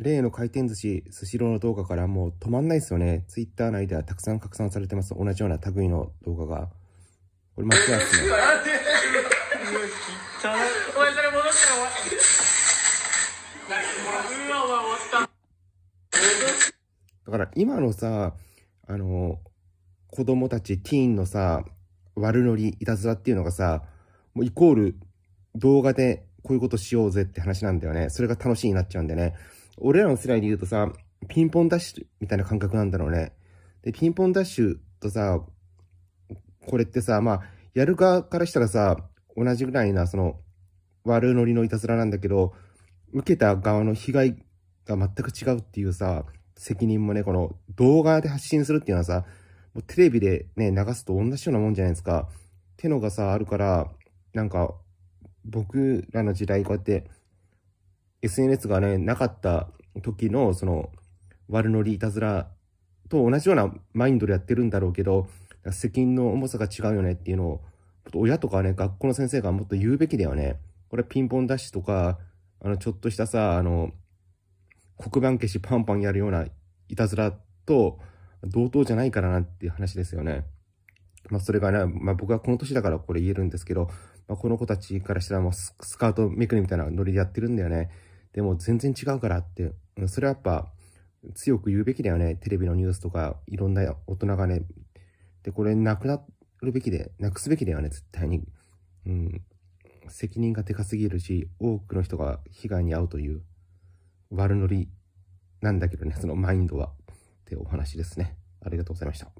例の回転寿司、スシローの動画からもう止まんないですよね。ツイッター内ではたくさん拡散されてます。同じような類の動画が。これ間違っお前それ戻したらうわ、お前終わった。だから今のさ、あの、子供たち、ティーンのさ、悪ノリ、いたずらっていうのがさ、もうイコール動画でこういうことしようぜって話なんだよね。それが楽しいになっちゃうんでね。俺らの世代で言うとさ、ピンポンダッシュみたいな感覚なんだろうね。で、ピンポンダッシュとさ、これってさ、まあ、やる側からしたらさ、同じぐらいな、その、悪ノリのいたずらなんだけど、受けた側の被害が全く違うっていうさ、責任もね、この動画で発信するっていうのはさ、もうテレビでね、流すと同じようなもんじゃないですか。ってのがさ、あるから、なんか、僕らの時代こうやって、SNS がね、なかった時の、その、悪乗り、いたずらと同じようなマインドでやってるんだろうけど、責任の重さが違うよねっていうのを、親とかね、学校の先生がもっと言うべきだよね。これピンポンダッシュとか、あの、ちょっとしたさ、あの、黒板消しパンパンやるようないたずらと同等じゃないからなっていう話ですよね。まあ、それがね、まあ、僕はこの年だからこれ言えるんですけど、まあ、この子たちからしたらもうスカートめくりみたいなノリでやってるんだよね。でも全然違うからって、それはやっぱ強く言うべきだよね。テレビのニュースとか、いろんな大人がね。で、これなくなるべきで、なくすべきだよね、絶対に。うん。責任がでかすぎるし、多くの人が被害に遭うという悪ノリなんだけどね、そのマインドは。ってお話ですね。ありがとうございました。